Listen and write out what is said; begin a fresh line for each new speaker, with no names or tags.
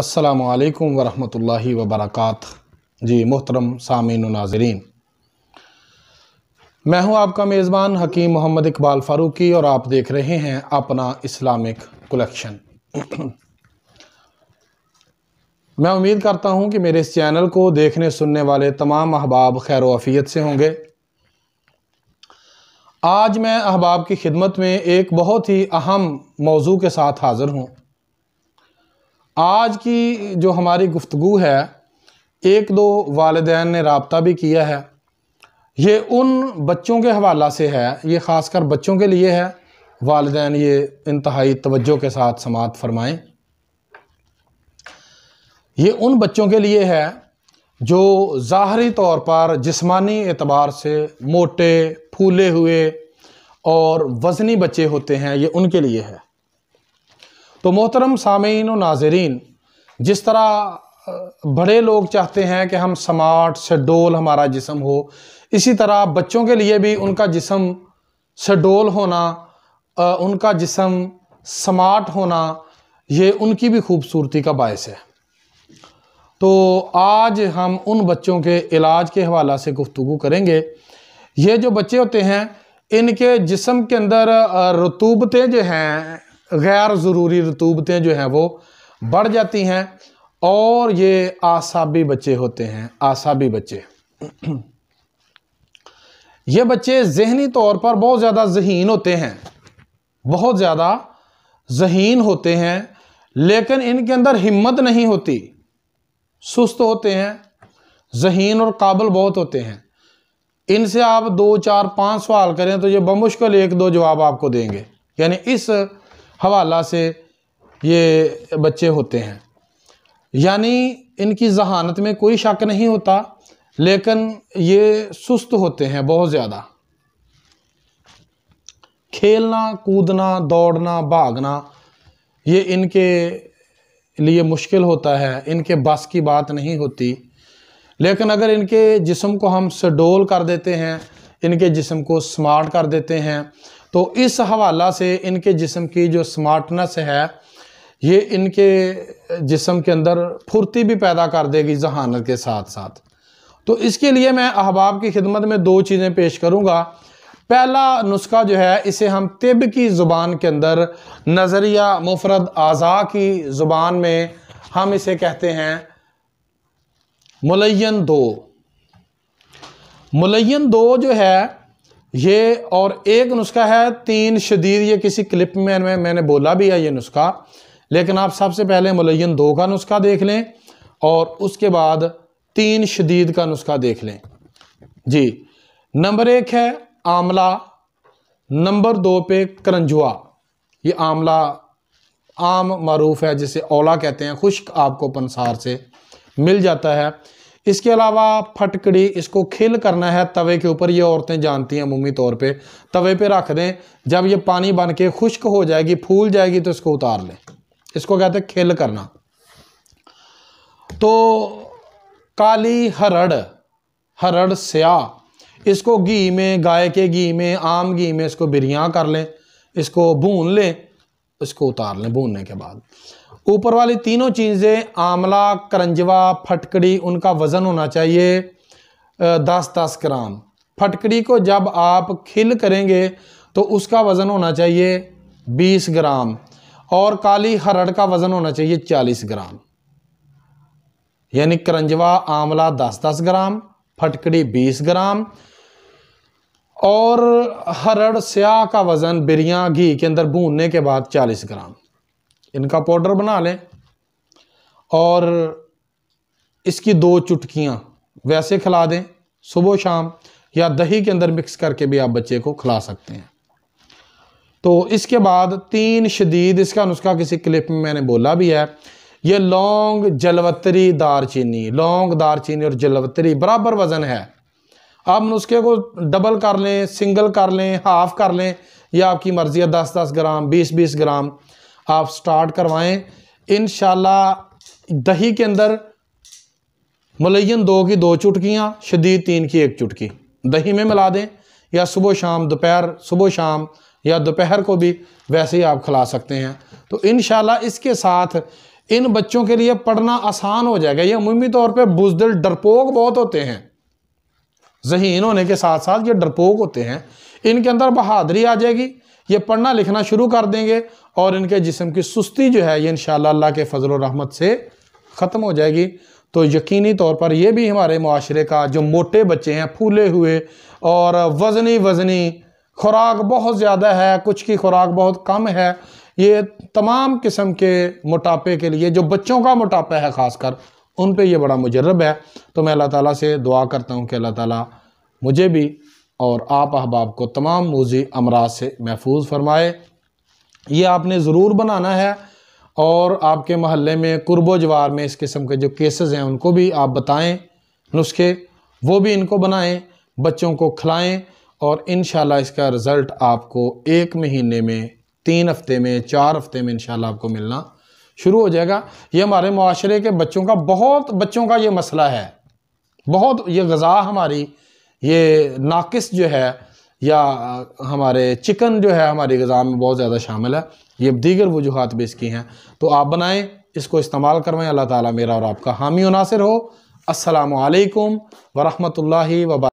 असलकम वरहमल वबरक जी मोहतरम सामिन नाजरीन मैं हूं आपका मेज़बान हकीम मोहम्मद इकबाल फ़ारूकी और आप देख रहे हैं अपना इस्लामिक कलेक्शन मैं उम्मीद करता हूं कि मेरे इस चैनल को देखने सुनने वाले तमाम अहबाब खैर वफ़ीत से होंगे आज मैं अहबाब की खिदमत में एक बहुत ही अहम मौजू के साथ हाज़िर हूँ आज की जो हमारी गुफ्तु है एक दो वालदेन ने रबता भी किया है ये उन बच्चों के हवाला से है ये ख़ासकर बच्चों के लिए है वालदान ये इंतहाई तवज्जो के साथ समात फरमाएँ ये उन बच्चों के लिए है जो ज़ाहरी तौर पर जिस्मानी एतबार से मोटे फूले हुए और वज़नी बच्चे होते हैं ये उनके लिए है तो मोहतरम सामीन व नाजरीन जिस तरह बड़े लोग चाहते हैं कि हम स्मार्ट शडोल हमारा जिसम हो इसी तरह बच्चों के लिए भी उनका जिसम शडोल होना उनका जिसम स्मार्ट होना ये उनकी भी खूबसूरती का बायस है तो आज हम उन बच्चों के इलाज के हवाला से गुफ्तु करेंगे ये जो बच्चे होते हैं इनके जिसम के अंदर रतूबतें जो हैं गैर ज़रूरी रतूबतें जो हैं वो बढ़ जाती हैं और ये आसाबी बच्चे होते हैं आसाबी बच्चे ये बच्चे जहनी तौर पर बहुत ज़्यादा जहीन होते हैं बहुत ज़्यादा जहीन होते हैं लेकिन इनके अंदर हिम्मत नहीं होती सुस्त होते हैं जहीन और काबिल बहुत होते हैं इनसे आप दो चार पाँच सवाल करें तो ये बमुश्किल एक दो जवाब आपको देंगे यानी इस हवाला से ये बच्चे होते हैं यानी इनकी जहानत में कोई शक नहीं होता लेकिन ये सुस्त होते हैं बहुत ज़्यादा खेलना कूदना दौड़ना भागना ये इनके लिए मुश्किल होता है इनके बस की बात नहीं होती लेकिन अगर इनके जिस्म को हम सडोल कर देते हैं इनके जिस्म को स्मार्ट कर देते हैं तो इस हवाला से इनके जिसम की जो स्मार्टनेस है ये इनके जिसम के अंदर फुर्ती भी पैदा कर देगी जहानत के साथ साथ तो इसके लिए मैं अहबाब की खिदमत में दो चीज़ें पेश करूँगा पहला नुस्खा जो है इसे हम तिब की ज़ुबान के अंदर नज़रिया मुफरद आज़ा की ज़ुबान में हम इसे कहते हैं मुलैन दो मुलैन दो जो है ये और एक नुस्खा है तीन शदीद ये किसी क्लिप में मैं, मैंने बोला भी है ये नुस्खा लेकिन आप सबसे पहले मुलैन दो का नुस्खा देख लें और उसके बाद तीन शदीद का नुस्खा देख लें जी नंबर एक है आमला नंबर दो पे करंजुआ ये आमला आम मरूफ है जिसे ओला कहते हैं खुश्क आपको पंसार से मिल जाता है इसके अलावा फटकड़ी इसको खिल करना है तवे के ऊपर ये औरतें जानती हैं अमूमी तौर पे तवे पे रख दें जब ये पानी बन के खुश्क हो जाएगी फूल जाएगी तो इसको उतार लें इसको कहते हैं खिल करना तो काली हरड़ हरड़ स्या इसको घी में गाय के घी में आम घी में इसको बिरियाँ कर लें इसको भून लें इसको उतार लें भूनने के बाद ऊपर वाली तीनों चीज़ें आंवला करंजवा फटकड़ी उनका वज़न होना चाहिए दस दस ग्राम फटकड़ी को जब आप खिल करेंगे तो उसका वज़न होना चाहिए बीस ग्राम और काली हरड़ का वज़न होना चाहिए चालीस ग्राम यानी करंजवा आंवला दस दस ग्राम फटकड़ी बीस ग्राम और हरड़ स्याह का वज़न बिरिया घी के अंदर भूनने के बाद चालीस ग्राम इनका पाउडर बना लें और इसकी दो चुटकियाँ वैसे खिला दें सुबह शाम या दही के अंदर मिक्स करके भी आप बच्चे को खिला सकते हैं तो इसके बाद तीन शदीद इसका नुस्खा किसी क्लिप में मैंने बोला भी है ये लौंग जलवतरी दार चीनी लौंग दार चीनी और जलवतरी बराबर वज़न है आप नुस्खे को डबल कर लें सिंगल कर लें हाफ़ कर लें या आपकी मर्ज़ी है दस दस ग्राम बीस बीस ग्राम आप स्टार्ट करवाएं इन दही के अंदर मुलैन दो की दो चुटकियाँ शदीद तीन की एक चुटकी दही में मिला दें या सुबह शाम दोपहर सुबह शाम या दोपहर को भी वैसे ही आप खिला सकते हैं तो इन इसके साथ इन बच्चों के लिए पढ़ना आसान हो जाएगा ये अमूमी तौर पर बुजदिल डरपोक बहुत होते हैं जहीन होने के साथ साथ ये डरपोक होते हैं इनके अंदर बहादरी आ जाएगी ये पढ़ना लिखना शुरू कर देंगे और इनके जिसम की सुस्ती जो है ये इन अल्लाह के फजल रहमत से ख़त्म हो जाएगी तो यकीनी तौर पर यह भी हमारे माशरे का जो मोटे बच्चे हैं फूले हुए और वज़नी वज़नी खुराक बहुत ज़्यादा है कुछ की खुराक बहुत कम है ये तमाम किस्म के मोटापे के लिए जो बच्चों का मोटापा है ख़ासकर उन पर यह बड़ा मुजरब है तो मैं अल्लाह ताली से दुआ करता हूँ कि अल्लाह ताली मुझे भी और आप अहबाब को तमाम मोजी अमराज से महफूज फरमाए ये आपने ज़रूर बनाना है और आपके महल्ले में कुर्ब जवार में इस किस्म के जो केसेस हैं उनको भी आप बताएं नुस्खे वो भी इनको बनाएं बच्चों को खिलाएं और इन इसका रिज़ल्ट आपको एक महीने में तीन हफ्ते में चार हफ्ते में इन आपको मिलना शुरू हो जाएगा ये हमारे माशरे के बच्चों का बहुत बच्चों का ये मसला है बहुत ये गज़ा हमारी ये नाकिस जो है या हमारे चिकन जो है हमारी गज़ा में बहुत ज़्यादा शामिल है ये दीगर वजूहत भी इसकी हैं तो आप बनाएँ इसको इस्तेमाल करवाएँ अल्लाह ताली मेरा और आपका हामी मुनासर हो असलकम वरहमल वब